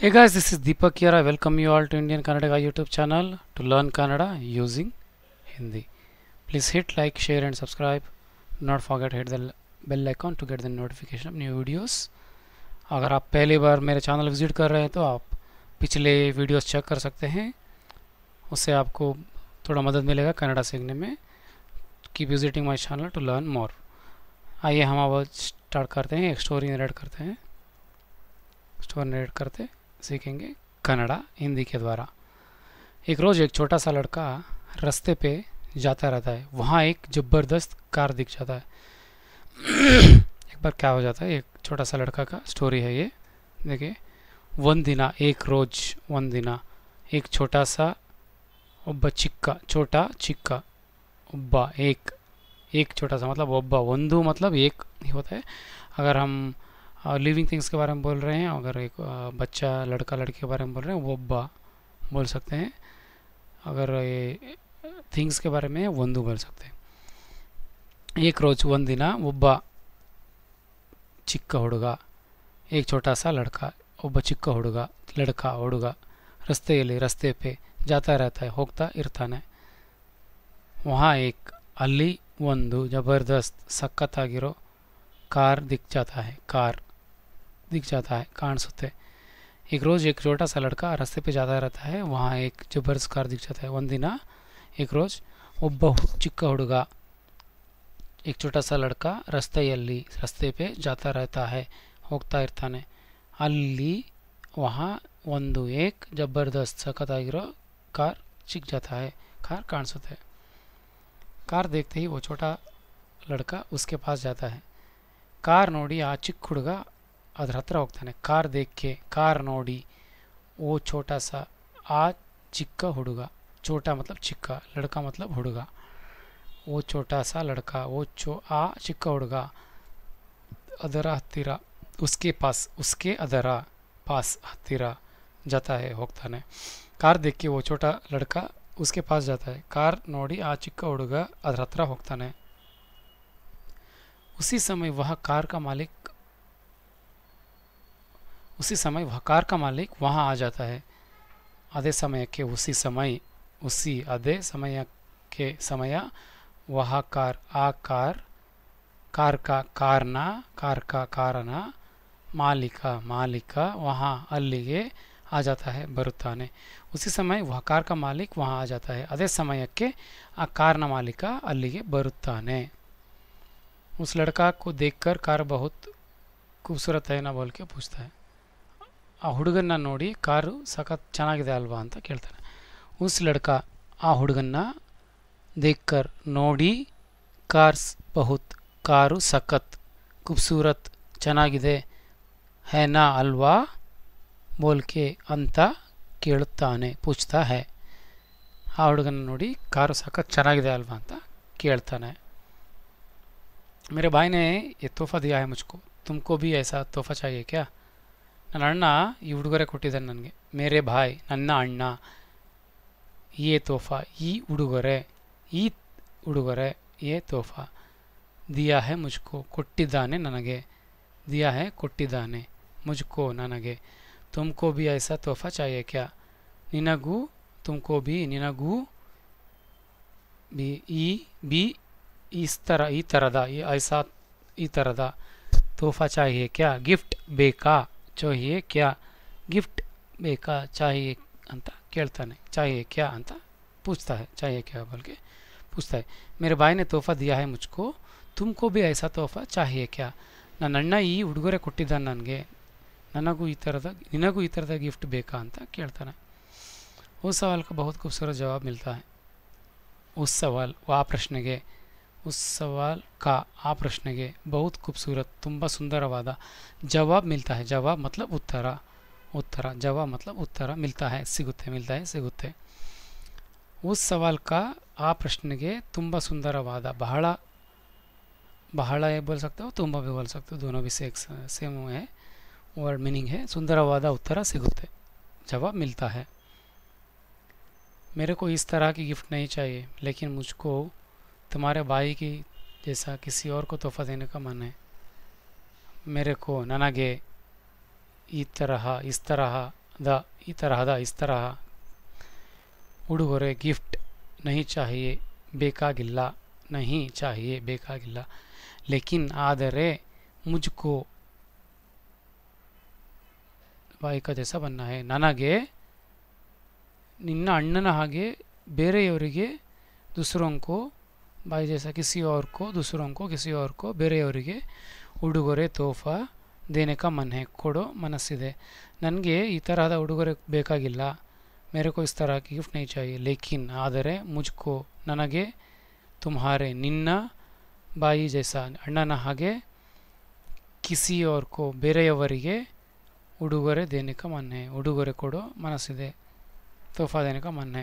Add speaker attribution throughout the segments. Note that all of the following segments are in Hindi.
Speaker 1: Hey guys, this is Deepak here. I welcome you all to Indian Kannada YouTube channel to learn Kannada using Hindi. Please hit like, share and subscribe. Do not forget hit the bell icon to get the notification of new videos. अगर आप पहली बार मेरे channel visit कर रहे हैं तो आप पिछले videos check कर सकते हैं उससे आपको थोड़ा मदद मिलेगा कनाडा सीखने में keep visiting my channel to learn more आइए हम आवाज़ start करते हैं एक story narrate करते हैं story narrate करते हैं सीखेंगे कन्नड़ा हिंदी के द्वारा एक रोज़ एक छोटा सा लड़का रास्ते पे जाता रहता है वहाँ एक ज़बरदस्त कार दिख जाता है एक बार क्या हो जाता है एक छोटा सा लड़का का स्टोरी है ये देखिए वन दिना एक रोज वन दिना एक छोटा सा ಒಬ್ಬ चिक्का छोटा चिक्का ಒಬ್ಬ एक एक छोटा सा मतलब ಒಬ್ಬ वंदू मतलब एक ही होता है अगर हम और लिविंग थिंग्स के बारे में बोल रहे हैं अगर एक बच्चा लड़का लड़की के बारे में बोल रहे हैं वो बा बोल सकते हैं अगर थिंग्स के बारे में वंदु बोल सकते हैं एक रोज वन दिन वब्बा चिक्क हुड़गा एक छोटा सा लड़का वब्बा चिक्क हुड़गा लड़का हुड़गा रस्ते ले रस्ते पे जाता रहता है होकता इरता है वहाँ एक अली वंदु जबरदस्त सख्त आगे कार दिख जाता है कार दिख जाता है कान सुते एक रोज़ एक छोटा सा लड़का रास्ते पे जाता रहता है वहाँ एक जबर्स कार दिख जाता है वन दिन हाँ, एक रोज़ वो बहु चिक्का हुड़गा एक छोटा सा लड़का रास्ते अली रास्ते पे जाता रहता है होता इतने अली वहाँ वन एक जबरदस्त सखत आगे कार चिक जाता है कार कान सुते कार देखते ही वो छोटा लड़का उसके पास जाता है कार नोड़ी आ हाँ, चिक हुड़गा ಅದ್ರ ಹತ್ರ ಹೋಗ್ತಾನೆ ಕಾರ್ ದೇಕ್ಕೆ ಕಾರ್ ನೋಡಿ ಓ ಛೋಟಾ ಸಾ ಆ ಚಿಕ್ಕ ಹುಡುಗ ಛೋಟಾ ಮತ್ಲಬ್ ಚಿಕ್ಕ ಲಡ್ಕಾ ಮತ್ಲಬ್ ಹುಡುಗ ಓ ಛೋಟಾ ಸಾ ಲಡ್ಕಾ ಓ ಚೋ ಆ ಚಿಕ್ಕ ಹುಡುಗ ಅದರ ಹತ್ತಿರ उसके पास उसके अदरा पास हतीरा जाता है होगताने कार देख के वो छोटा लड़का उसके पास जाता है कार नोड़ी आ चिक्का उड़गा अधरतरा होगताने उसी समय वह कार का मालिक उसी समय वह कार का मालिक वहाँ आ जाता है अदे समय के उसी समय उसी आधे समय के समय वह कार आ कार का कारना कार का कारना मालिका मालिका वहाँ अलगे आ जाता है ಬರುತ್ತಾನೆ उसी समय वह कार का मालिक वहाँ आ जाता है ಅದೇ ಸಮಯಕ್ಕೆ ಆ ಕಾರ್ನ मालिका ಅಲ್ಲಿಗೆ ಬರುತ್ತಾನೆ उस लड़का को देखकर कार बहुत खूबसूरत है ना बोल के पूछता है ఆ ಹುಡುగన్న నొడి కార్ సకత్ చానాగیده అల్వా అంత కల్తరే ఊస్ లడ్క ఆ ಹುಡುగన్న దేఖర్ నొడి కార్స్ బహుత్ కార్ సకత్ కుబ్సూరత్ చానాగیده హేనా అల్వా బోల్కే అంత కల్తానే పూచ్తా హై ఆ ಹುಡುగన్న నొడి కార్ సకత్ చానాగیده అల్వా అంత కల్తానే mere bhai ne ye tohfa diya hai mujko tumko bhi aisa tohfa chahiye kya नण उड़गरे को नन मेरे भाई नण ये तोहफा उड़गरे उड़गरे ये तोहफा दिया है मुझको कोट्दाने नन के दिया है कोट्दाने मुझको नन के तुमको भी ऐसा तोहफा चाहिए क्या नगू तुमको भी नगू भी भी इस तरह ऐसा तरह तोहफा चाहिए क्या गिफ्ट बेका चाहिए क्या गिफ्ट बेका चाहिए अंत ಕೇಳ್ತಾನೆ चाहिए क्या अंत पूछता है चाहिए क्या बोल के पूछता है मेरे भाई ने तोहफा दिया है मुझको तुमको भी ऐसा तोहफा चाहिए क्या ना ಅಣ್ಣ ही उड़गोरे को ನನಗೆ ನನಗೂ ಈ गिफ्ट बेका अंत केतने ಗಿಫ್ಟ್ उस सवाल का बहुत खूबसूरत जवाब मिलता है उस सवाल वो प्रश्न के उस सवाल का आ प्रश्न के बहुत खूबसूरत तुम्बा सुंदर वाद जवाब मिलता है जवाब मतलब उत्तर उत्तर जवाब मतलब उत्तर मिलता है सिगुते मिलता है सिगुते उस सवाल का आ प्रश्न के तुम सुंदर वाद बहला बहला ये बोल सकते हो तुम भी बोल सकते हो दोनों भी सेक्स सेम है वर्ड मीनिंग है सुंदर वाद उत्तर सिगुते जवाब मिलता है मेरे को इस तरह की गिफ्ट नहीं चाहिए लेकिन मुझको तुम्हारे भाई की जैसा किसी और को तोहफा देने का मन है मेरे को ननागे ई तरह इस तरह द ई द इस तरह उड़गोरे गिफ्ट नहीं चाहिए बेका गिल्ला नहीं चाहिए बेका गिल्ला लेकिन आदरे मुझको भाई का जैसा बनना है नन गे निन्ना अण्डन बेरवे दूसरों को ಬಾಯಿ ಜೈಸಾ ಕಿಸಿ ಅವ್ರಕ್ಕೋ ದುಸರೋಂಕೋ ಬೇರೆಯವರಿಗೆ ಉಡುಗೊರೆ ತೋಫಾ ದೇನೆಕ ಮನೆ ಕೊಡೋ ಮನಸ್ಸಿದೆ ನನಗೆ ಈ ತರಹದ ಉಡುಗೊರೆ ಬೇಕಾಗಿಲ್ಲ ಮೇರೆಕೋ ಇಸ್ ತರ ಗಿಫ್ಟ್ ನೈಚಾಯಿ ಲೇಕಿನ್ ಆದರೆ ಮುಜ್ಕೋ ನನಗೆ ತುಮ್ಹಾರೆ ನಿನ್ನ ಬಾಯಿ ಜೈಸಾ ಅಣ್ಣನ ಹಾಗೆ ಕಿಸಿ ಬೇರೆಯವರಿಗೆ ಉಡುಗೊರೆ ದೇನಿಕ ಮೊನ್ನೆ ಉಡುಗೊರೆ ಕೊಡೋ ಮನಸ್ಸಿದೆ ತೋಫಾ ದೇನಿಕ ಮೊನ್ನೆ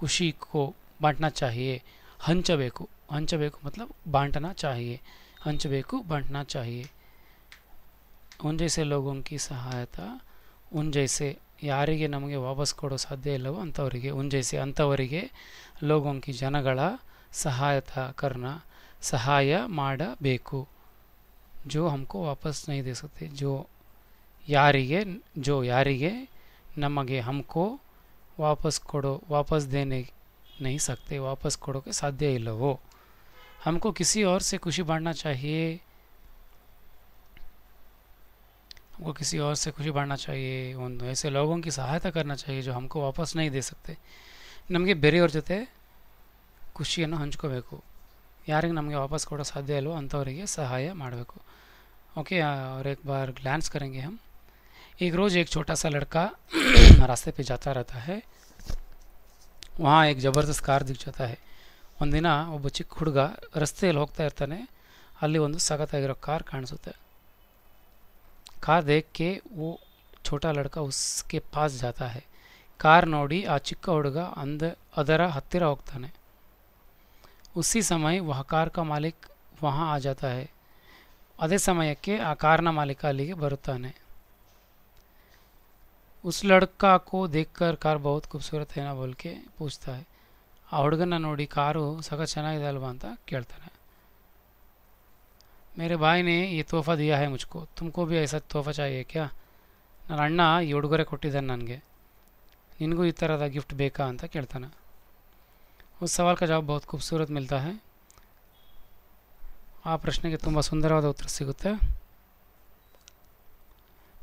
Speaker 1: खुशी को बांटना चाहिए हंचबेकु हंचबेकु मतलब बांटना चाहिए हंचबेकु बांटना चाहिए उन जैसे लोगों की सहायता उन जैसे यारे नमें वापस को साध्यलो अंतवे उन जैसे अंतवे लोगों की जन सहायता करना सहाय जो हमको वापस नहीं दे सकते जो यारे जो यारे नमें हमको वापस कोड़ो वापस देने नहीं सकते वापस कोड़ो के साध्य ही लो हमको किसी और से खुशी बांटना चाहिए हमको किसी और से खुशी बांटना चाहिए उन ऐसे लोगों की सहायता करना चाहिए जो हमको वापस नहीं दे सकते नमें ಬೇರೆಯವ್ರ जो खुशिया ಹಂಚ್ಕೋಬೇಕು ಯಾರಿಗೆ नमें वापस को ಸಾಧ್ಯ अंतवे ಅಂಥವರಿಗೆ ओके और एक बार ग्लैंस करेंगे हम ಈಗ ರೋಜ್ ಏಕ ಚಿೋಟಾ ಸಾ ಲಡ್ಕಾ ರaste पे जाता रहता है वहां एक जबरदस्त कार दिख जाता है ಒಂದಿನಾ ಒಬ್ಬ ಚಿಕ್ಕ ಹುಡುಗ ರಸ್ತೆಯಲ್ಲಿ ಹೋಗ್ತಾ ಇರ್ತಾನೆ ಅಲ್ಲಿ ಒಂದು ಸಕತಾಗಿರೋ ಕಾರ್ ಕಾಣಿಸುತ್ತೆ ಕಾರ್ ದೇಕ್ಕೆ ಓ ಚಿೋಟಾ ಲಡ್ಕಾ ಉಸ್ಕೆ ಪಾಸ್ جاتا ہے ಕಾರ್ ನೋಡಿ ಆ ಚಿಕ್ಕ ಹುಡುಗ ಅಂದ ಅದರ ಹತ್ತಿರ ಹೋಗ್ತಾನೆ उसी ಸಮಯ ವಹ ಕಾರ್ ಕಾ ಮಾલિક ವಹಾ ಆ ಜಾತಾ ಹೈ ಅದೇ ಸಮಯಕ್ಕೆ ಆ ಕಾರ್ನ ಮಾલિક ಅಲ್ಲಿಗೆ ಬರುತ್ತಾನೆ उस लड़का को देखकर कार बहुत खूबसूरत है ना बोल के पूछता है आ नोड़ी कारू सक चेनालवा अंत केतने मेरे भाई ने ये तोहफा दिया है मुझको तुमको भी ऐसा तोहफा चाहिए क्या ना अण्ड यह उड़गरे को नन के नू ईरद गिफ्ट बे अंत केतने उस सवाल का जवाब बहुत खूबसूरत मिलता है आ प्रश्ने के तुम सुंदरवान तो उत्तर सकते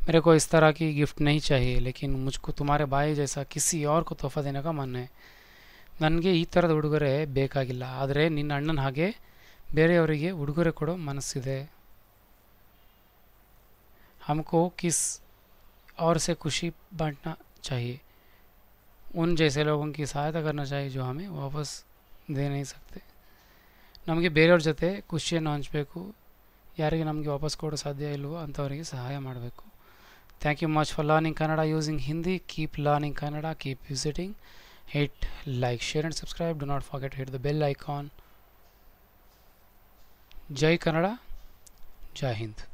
Speaker 1: मेरे ಇಸ್ इस तरह की गिफ्ट नहीं चाहिए लेकिन ಮುಜಕು ತುಮಾರೆ ಬಾಯಿ ಜೈಸಾ ಕಿಸಿ और को तोहफा देने का मन है ನನಗೆ ಈ ಥರದ ಉಡುಗೊರೆ ಬೇಕಾಗಿಲ್ಲ ಆದರೆ ನಿನ್ನ ಅಣ್ಣನ ಹಾಗೆ ಬೇರೆಯವರಿಗೆ ಉಡುಗೊರೆ ಕೊಡೋ ಮನಸ್ಸಿದೆ हमको ಕಿಸ್ ಅವ್ರ ಸೆ ಖುಷಿ बांटना चाहिए उन जैसे लोगों की सहायता करना चाहिए जो हमें वापस दे नहीं ನಮಗೆ ಬೇರೆಯವ್ರ ಜೊತೆ ಖುಷಿಯನ್ನು ಹಂಚಬೇಕು ಯಾರಿಗೆ ನಮಗೆ ವಾಪಸ್ ಕೊಡೋ ಸಾಧ್ಯ ಇಲ್ವೋ ಅಂಥವರಿಗೆ ಸಹಾಯ ಮಾಡಬೇಕು Thank you much for learning Kannada using Hindi. Keep learning Kannada. Keep visiting. Hit like, share and subscribe. Do not forget to hit the bell icon. Jai Kannada. Jai Hind.